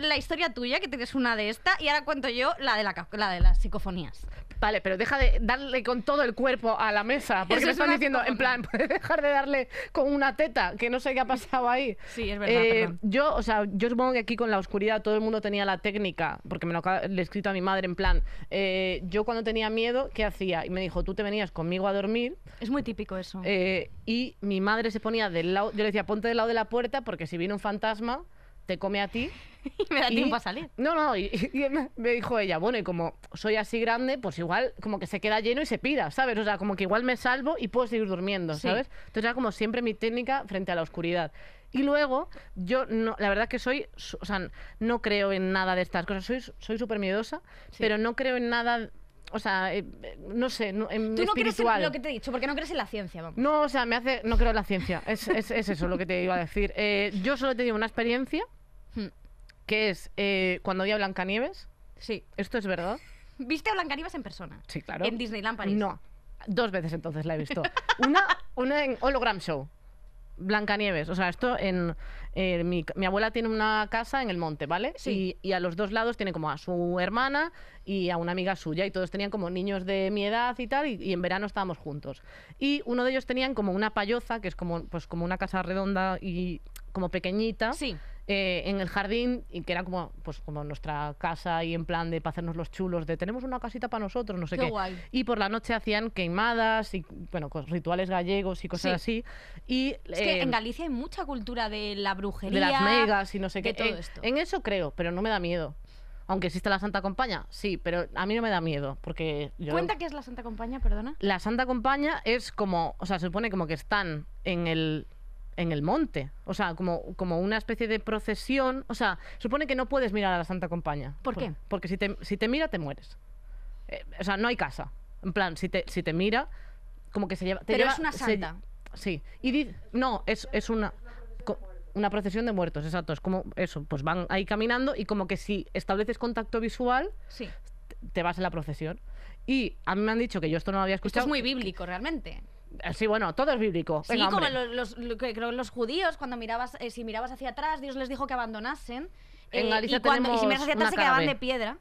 la historia tuya, que tienes una de esta, y ahora cuento yo la de, la, la de las psicofonías. Vale, pero deja de darle con todo el cuerpo a la mesa, porque me están diciendo, en plan, puedes dejar de darle con una teta, que no sé qué ha pasado ahí. Sí, es verdad. Eh, yo, o sea, yo supongo que aquí con la oscuridad todo el mundo tenía la técnica, porque me lo he escrito a mi madre, en plan, eh, yo cuando tenía miedo, ¿qué hacía? Y me dijo, tú te venías conmigo a dormir. Es muy típico eso. Eh, y mi madre se ponía del lado, yo le decía, ponte del lado de la puerta, porque si viene un fantasma, te come a ti. y me da tiempo a salir. No, no, y, me dijo ella, bueno, y como soy así grande, pues igual como que se queda lleno y se pida, ¿sabes? O sea, como que igual me salvo y puedo seguir durmiendo, ¿sabes? Entonces era como siempre mi técnica frente a la oscuridad. Y luego, yo no, la verdad que soy, o sea, no creo en nada de estas cosas. Soy súper miedosa, pero no creo en nada o sea, eh, no sé, en Tú no crees en lo que te he dicho, porque no crees en la ciencia. Vamos. No, o sea, me hace, no creo en la ciencia. Es, es, eso lo que te iba a decir. Eh, yo solo he digo una experiencia Hmm. Que es eh, cuando había Blancanieves. Sí. ¿Esto es verdad? ¿Viste a Blancanieves en persona? Sí, claro. En Disneyland París. No. Dos veces entonces la he visto. una, una en Hologram Show. Blancanieves. O sea, esto en. Eh, mi, mi, abuela tiene una casa en el monte, ¿vale? Sí. Y, a los dos lados tiene como a su hermana y a una amiga suya. Y todos tenían como niños de mi edad y tal. Y, en verano estábamos juntos. Y uno de ellos tenían como una payoza, que es como, pues, como una casa redonda y como pequeñita. Sí. Eh, en el jardín que era como, pues, como nuestra casa y en plan de para hacernos los chulos, de tenemos una casita para nosotros, no sé qué. Y por la noche hacían queimadas y bueno, rituales gallegos y cosas así. Y, es que eh, en Galicia hay mucha cultura de la brujería. De las megas y no sé qué. Todo en, esto. en eso creo, pero no me da miedo. Aunque exista la Santa Compañía, sí, pero a mí no me da miedo, porque yo... Cuenta qué es la Santa Compañía, perdona. La Santa Compañía es como, o sea, se supone como que están en el en el monte. O sea, como, como una especie de procesión. O sea, supone que no puedes mirar a la Santa Compañía. ¿Por, qué? Porque si te, si te mira, te mueres. Eh, o sea, no hay casa. En plan, si te, si te mira, como que se lleva. Pero es una santa. sí. Y no, es, es una. una procesión de muertos, exacto. Es como eso, pues van ahí caminando y como que si estableces contacto visual, te vas en la procesión. Y a mí me han dicho que yo esto no lo había escuchado. Esto es muy bíblico, realmente. Sí, bueno, todo es bíblico. sí, como los, judíos, cuando mirabas, eh, si mirabas hacia atrás, Dios les dijo que abandonasen. Eh, Galicia y, cuando, si miras hacia atrás, se quedaban de piedra.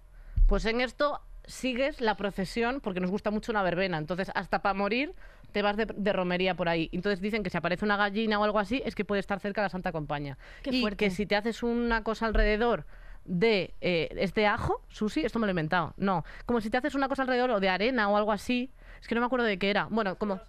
Pues en esto sigues la procesión, porque nos gusta mucho una verbena. Entonces, hasta para morir, te vas de, romería por ahí. Entonces dicen que si aparece una gallina o algo así, es que puede estar cerca de la Santa Compaña. Qué y que si te haces una cosa alrededor de este ajo, Susi, esto me lo he inventado. No, como si te haces una cosa alrededor o de arena o algo así, es que no me acuerdo de qué era. Bueno, como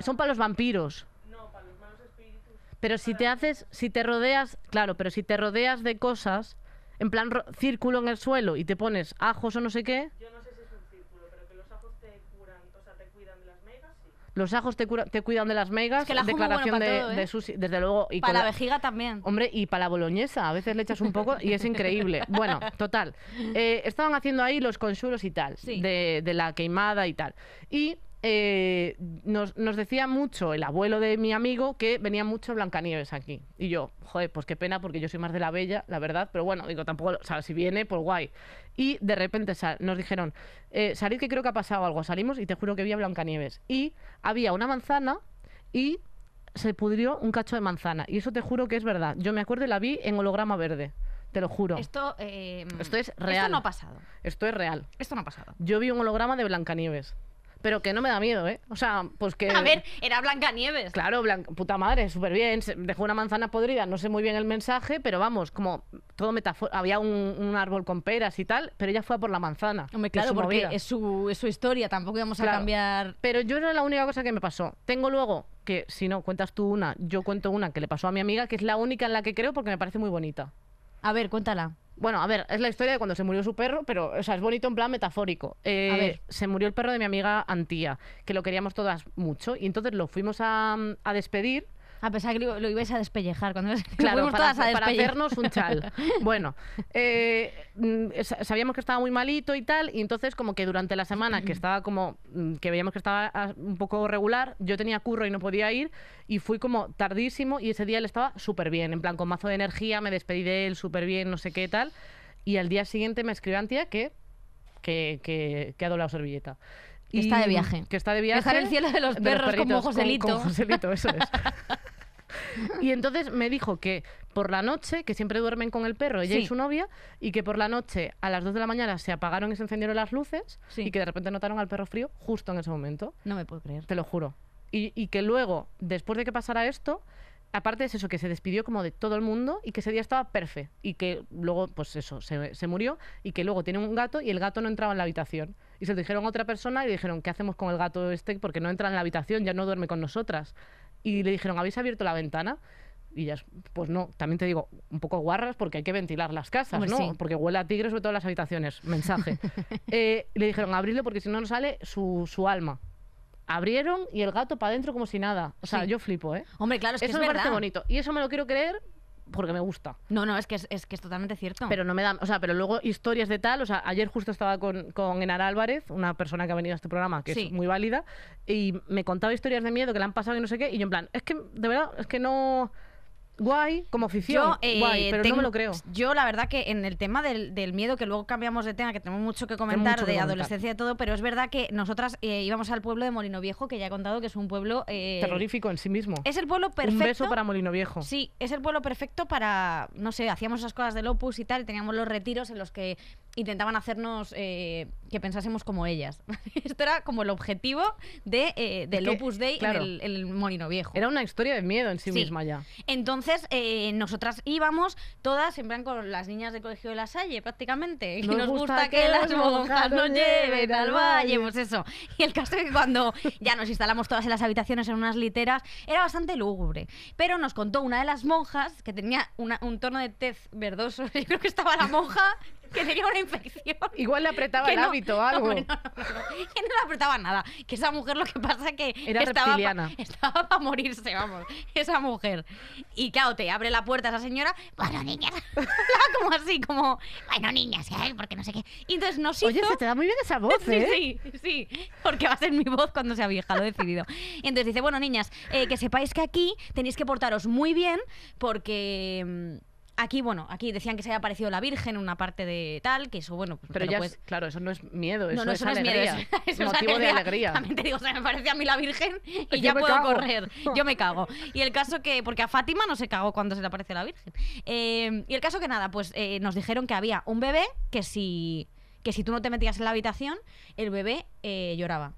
son para los vampiros. No, para los malos espíritus. Pero si te haces, si te rodeas, claro, pero si te rodeas de cosas, en plan círculo en el suelo y te pones ajos o no sé qué, Yo no sé si es un círculo, pero que los ajos te curan, o sea, te cuidan de las megas, los ajos te, te cuidan de las megas. que la declaración de, todo, ¿eh? desde luego. Y Para la- vejiga también. Hombre, y para la boloñesa, a veces le echas un poco y es increíble. Bueno, total. Eh, estaban haciendo ahí los consuros y tal, de, de la queimada y tal. Y eh, nos, decía mucho el abuelo de mi amigo que venía mucho Blancanieves aquí. Y yo, joder, pues qué pena porque yo soy más de la bella, la verdad, pero bueno, digo, tampoco, o si viene, pues guay. Y de repente nos dijeron, eh, salid que creo que ha pasado algo, salimos y te juro que vi a Blancanieves. Y había una manzana y se pudrió un cacho de manzana. Y eso te juro que es verdad. Yo me acuerdo y la vi en holograma verde. Te lo juro. Esto, eh, esto es real. Esto no ha pasado. Esto es real. Esto no ha pasado. Yo vi un holograma de Blancanieves pero que no me da miedo, ¿eh? O sea, pues que... A ver, era Blancanieves. Claro, puta madre, súper bien. Dejó una manzana podrida, no sé muy bien el mensaje, pero vamos, como todo metáfora Había un, árbol con peras y tal, pero ella fue a por la manzana. claro, porque es su, es su, historia, tampoco íbamos a cambiar... Pero yo era la única cosa que me pasó. Tengo luego que, si no, cuentas tú una, yo cuento una que le pasó a mi amiga, que es la única en la que creo porque me parece muy bonita. A ver, cuéntala. Bueno, a ver, es la historia de cuando se murió su perro, pero o sea, es bonito en plan metafórico. Eh, se murió el perro de mi amiga Antía, que lo queríamos todas mucho, y entonces lo fuimos a, a despedir a pesar que lo ibais a despellejar. Cuando claro, para, despellejar. para, hacernos un chal. bueno, eh, mm, sabíamos que estaba muy malito y tal, y entonces como que durante la semana que estaba como, mm, que veíamos que estaba ah, un poco regular, yo tenía curro y no podía ir, y fui como tardísimo, y ese día él estaba súper bien, en plan con mazo de energía, me despedí de él súper bien, no sé qué tal, y al día siguiente me escribió Antía que, que, que, ha doblado servilleta. Que está de viaje. Que está de viaje. Dejar el cielo de los perros como Joselito. Con, Joselito, eso es. Y entonces me dijo que por la noche, que siempre duermen con el perro, ella y su novia, y que por la noche a las 2 de la mañana se apagaron y se encendieron las luces y que de repente notaron al perro frío justo en ese momento. No me puedo creer. Te lo juro. Y, que luego, después de que pasara esto, aparte es eso, que se despidió como de todo el mundo y que ese día estaba perfecto. Y que luego, pues eso, se, murió y que luego tiene un gato y el gato no entraba en la habitación. Y se lo dijeron a otra persona y dijeron, ¿qué hacemos con el gato este? Porque no entra en la habitación, ya no duerme con nosotras y le dijeron, ¿habéis abierto la ventana? Y ya pues no, también te digo, un poco guarras porque hay que ventilar las casas, ¿no? Porque huele a tigre, sobre todas las habitaciones. Mensaje. Eh, le dijeron, abrirlo porque si no, nos sale su, alma abrieron y el gato para adentro como si nada. O sea, yo flipo, ¿eh? Hombre, claro, es eso que es me parece bonito. Y eso me lo quiero creer porque me gusta. No, no, es que es, que es totalmente cierto. Pero no me da, o sea, pero luego historias de tal, o sea, ayer justo estaba con, con Enar Álvarez, una persona que ha venido a este programa, que es muy válida, y me contaba historias de miedo que le han pasado y no sé qué, y yo en plan, es que de verdad, es que no... Guay, como afición. Eh, pero no me lo creo. Yo, la verdad, que en el tema del, miedo, que luego cambiamos de tema, que tenemos mucho que comentar de adolescencia y todo, pero es verdad que nosotras eh, íbamos al pueblo de Molino Viejo, que ya he contado que es un pueblo. Eh, Terrorífico en sí mismo. Es el pueblo perfecto. Un beso para Molino Viejo. Sí, es el pueblo perfecto para. No sé, hacíamos esas cosas del Opus y tal, y teníamos los retiros en los que intentaban hacernos eh, que pensásemos como ellas. Esto era como el objetivo de, eh, del Opus Dei en, el, Molino Viejo. Era una historia de miedo en sí, misma ya. Entonces, eh, nosotras íbamos todas, en plan con las niñas del Colegio de la Salle, prácticamente. Nos, nos gusta, que, las monjas nos lleven al valle, pues eso. Y el caso es que cuando ya nos instalamos todas en las habitaciones en unas literas, era bastante lúgubre. Pero nos contó una de las monjas, que tenía un tono de tez verdoso, yo creo que estaba la monja que tenía una infección. Igual le apretaba el hábito o algo. No, le apretaba nada. Que esa mujer lo que pasa que estaba para morirse, vamos. Esa mujer. Y claro, te abre la puerta esa señora. Bueno, niñas. como así, como, bueno, niñas, ¿eh? porque no sé qué. entonces no hizo... Oye, se te da muy bien esa voz, ¿eh? sí, sí, sí. Porque va a ser mi voz cuando sea vieja, lo he decidido. entonces dice, bueno, niñas, eh, que sepáis que aquí tenéis que portaros muy bien porque... Mm, Aquí, bueno, aquí decían que se había aparecido la Virgen una parte de tal, que eso, bueno, pues, pero, ya, pues claro, eso no es miedo, eso, no, no, eso es, no alegría, es miedo, motivo de alegría. También digo, se me parece a mí la Virgen y ya puedo correr. Yo me cago. Y el caso que, porque a Fátima no se cagó cuando se le aparece la Virgen. Eh, y el caso que nada, pues eh, nos dijeron que había un bebé que si, que si tú no te metías en la habitación, el bebé eh, lloraba.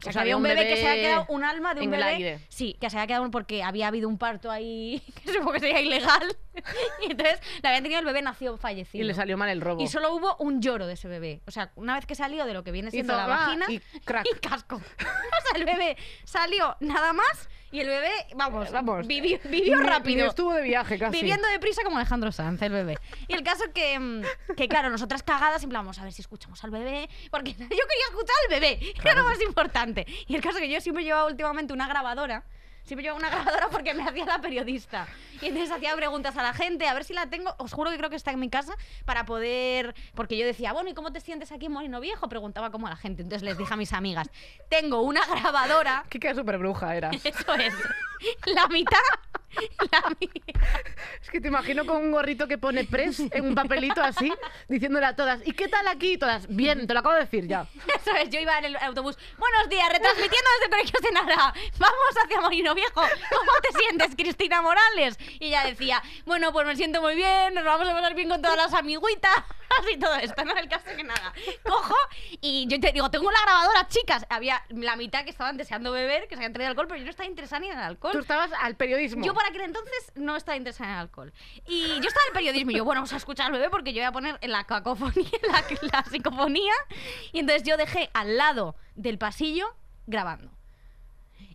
O sea, que había un bebé, que se había quedado un alma de un bebé. El Sí, que se había quedado porque había habido un parto ahí que supongo que sería ilegal. y entonces la habían tenido el bebé nació fallecido. Y le salió mal el robo. Y solo hubo un lloro de ese bebé. O sea, una vez que salió de lo que viene siendo la ah, vagina y, casco. o sea, el bebé salió nada más y el bebé, vamos, vamos. Vivió, rápido. estuvo de viaje casi. Viviendo deprisa como Alejandro Sanz, el bebé. Y el caso que, mm, que claro, nosotras cagadas, siempre vamos a ver si escuchamos al bebé, porque yo quería escuchar al bebé, claro. era lo más importante. Y el caso es que yo siempre llevaba últimamente una grabadora. Siempre llevaba una grabadora porque me hacía la periodista. Y entonces hacía preguntas a la gente, a ver si la tengo. Os juro que creo que está en mi casa para poder. Porque yo decía, bueno, ¿y cómo te sientes aquí en Viejo? Preguntaba como a la gente. Entonces les dije a mis amigas, tengo una grabadora. Qué queda súper bruja era. Eso es. La mitad. La mitad. Es que te imagino con un gorrito que pone press en un papelito así, diciéndole a todas, ¿y qué tal aquí? Todas, bien, te lo acabo de decir ya. Eso es, Yo iba en el autobús, buenos días, retransmitiendo desde el colegio de Nara, vamos hacia Molino Viejo, ¿cómo te sientes, Cristina Morales? Y ella decía, bueno, pues me siento muy bien, nos vamos a pasar bien con todas las amiguitas y todo, no es el caso que nada. Cojo y yo te digo, tengo la grabadora, chicas. Había la mitad que estaban deseando beber, que se habían traído alcohol, pero yo no estaba interesada ni en el alcohol. Tú estabas al periodismo. Yo para aquel entonces no estaba interesada en el alcohol. Y yo estaba en periodismo y yo, bueno, vamos a escuchar al bebé porque yo voy a poner en la cacofonía, la, la psicofonía. Y entonces yo dejé al lado del pasillo grabando.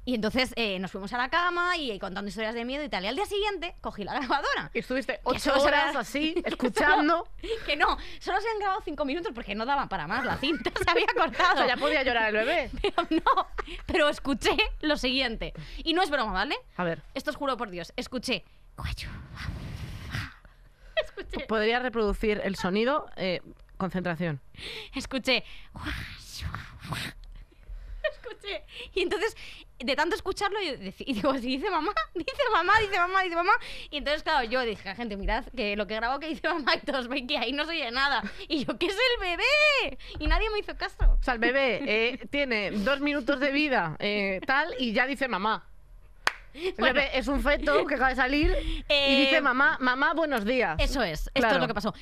Y entonces eh, nos fuimos a la cama y eh, contando historias de miedo y tal. Y al día siguiente cogí la grabadora. Y estuviste ocho horas, así, escuchando. que, no, solo se han grabado cinco minutos porque no daba para más la cinta, se había cortado. ya podía llorar el bebé. Pero no, pero escuché lo siguiente. Y no es broma, ¿vale? A ver. Esto os juro por Dios. Escuché. Escuché. Podría reproducir el sonido. Eh, concentración. Escuché. Y entonces, de tanto escucharlo, y digo, si dice mamá, dice mamá, dice mamá, dice mamá. Y entonces, claro, yo dije, gente, mirad que lo que grabo que dice mamá, y todos ven que ahí no se oye nada. Y yo, ¿qué es el bebé? Y nadie me hizo caso. O sea, el bebé eh, tiene dos minutos de vida, eh, tal, y ya dice mamá. El bebé es un feto que acaba de salir y dice eh, mamá, mamá, buenos días. Eso es, esto es lo que pasó.